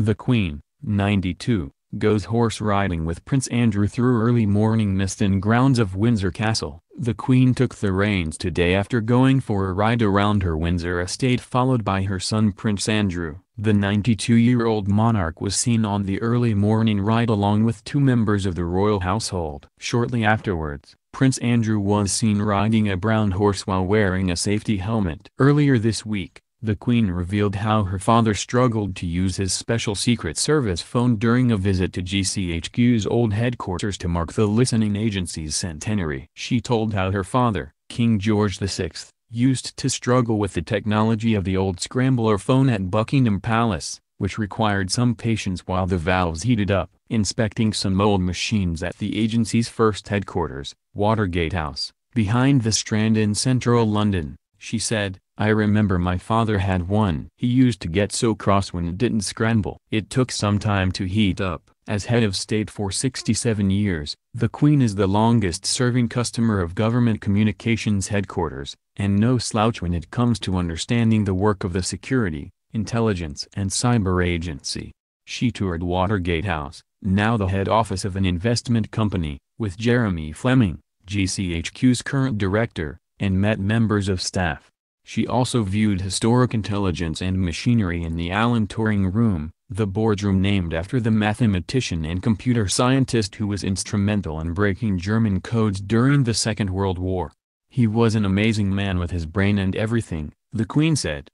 The Queen, 92, goes horse riding with Prince Andrew through early morning mist in grounds of Windsor Castle. The Queen took the reins today after going for a ride around her Windsor estate followed by her son Prince Andrew. The 92-year-old monarch was seen on the early morning ride along with two members of the royal household. Shortly afterwards, Prince Andrew was seen riding a brown horse while wearing a safety helmet. Earlier this week, the Queen revealed how her father struggled to use his special Secret Service phone during a visit to GCHQ's old headquarters to mark the listening agency's centenary. She told how her father, King George VI, used to struggle with the technology of the old scrambler phone at Buckingham Palace, which required some patience while the valves heated up. Inspecting some old machines at the agency's first headquarters, Watergate House, behind the Strand in central London, she said, I remember my father had one. He used to get so cross when it didn't scramble. It took some time to heat up. As head of state for 67 years, the Queen is the longest serving customer of government communications headquarters, and no slouch when it comes to understanding the work of the security, intelligence and cyber agency. She toured Watergate House, now the head office of an investment company, with Jeremy Fleming, GCHQ's current director, and met members of staff. She also viewed historic intelligence and machinery in the Alan Turing Room, the boardroom named after the mathematician and computer scientist who was instrumental in breaking German codes during the Second World War. He was an amazing man with his brain and everything, the Queen said.